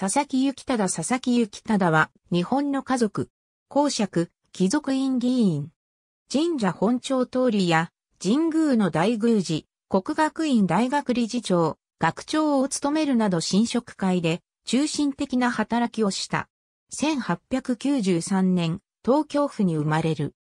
佐々木幸忠佐々木幸忠は、日本の家族、公爵、貴族院議員。神社本庁通りや、神宮の大宮寺、国学院大学理事長、学長を務めるなど新職会で、中心的な働きをした。1893年、東京府に生まれる。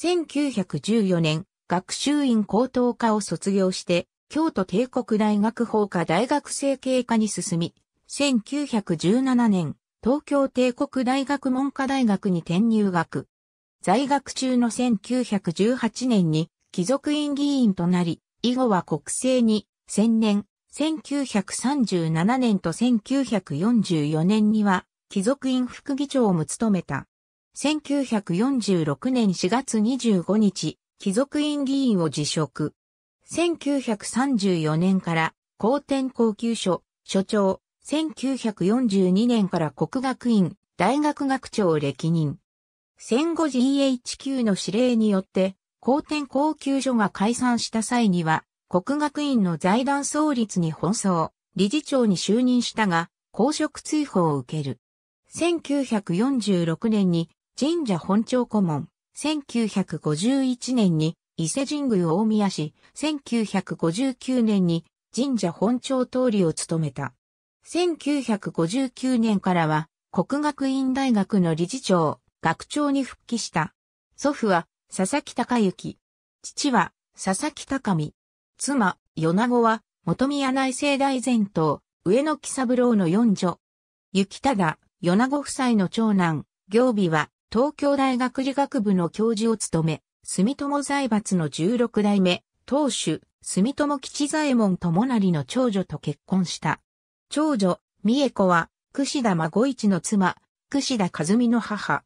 1914年、学習院高等科を卒業して、京都帝国大学法科大学生経科に進み、1917年、東京帝国大学文科大学に転入学。在学中の1918年に貴族院議員となり、以後は国政に、専年、1937年と1944年には、貴族院副議長も務めた。1946年4月25日、貴族院議員を辞職。1934年から、高天高級所、所長、1942年から国学院大学学長を歴任。戦後 GHQ の指令によって、高天高級所が解散した際には、国学院の財団創立に奔走、理事長に就任したが、公職追放を受ける。1946年に神社本庁顧問、1951年に伊勢神宮大宮市、1959年に神社本庁通りを務めた。1959年からは国学院大学の理事長、学長に復帰した。祖父は佐々木隆之。父は佐々木隆美。妻、米子は元宮内政大前頭、上野木三郎の四女。雪忠、米子夫妻の長男、行美は東京大学理学部の教授を務め、住友財閥の16代目、当主、住友吉左衛門友成の長女と結婚した。長女、三重子は、櫛田孫一の妻、櫛田和美の母。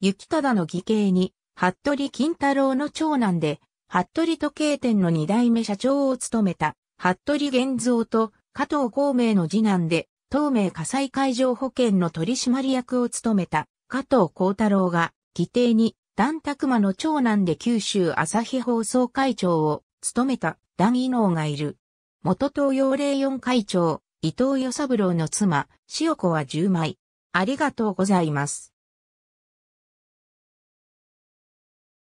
雪忠の義兄に、服部金太郎の長男で、服部時計店の二代目社長を務めた、服部源三と加藤孔明の次男で、東名火災海上保険の取締役を務めた、加藤幸太郎が、義弟に、段拓馬の長男で九州朝日放送会長を務めた段伊能がいる。元東洋霊四会長、伊藤与三郎の妻、塩子は10枚。ありがとうございます。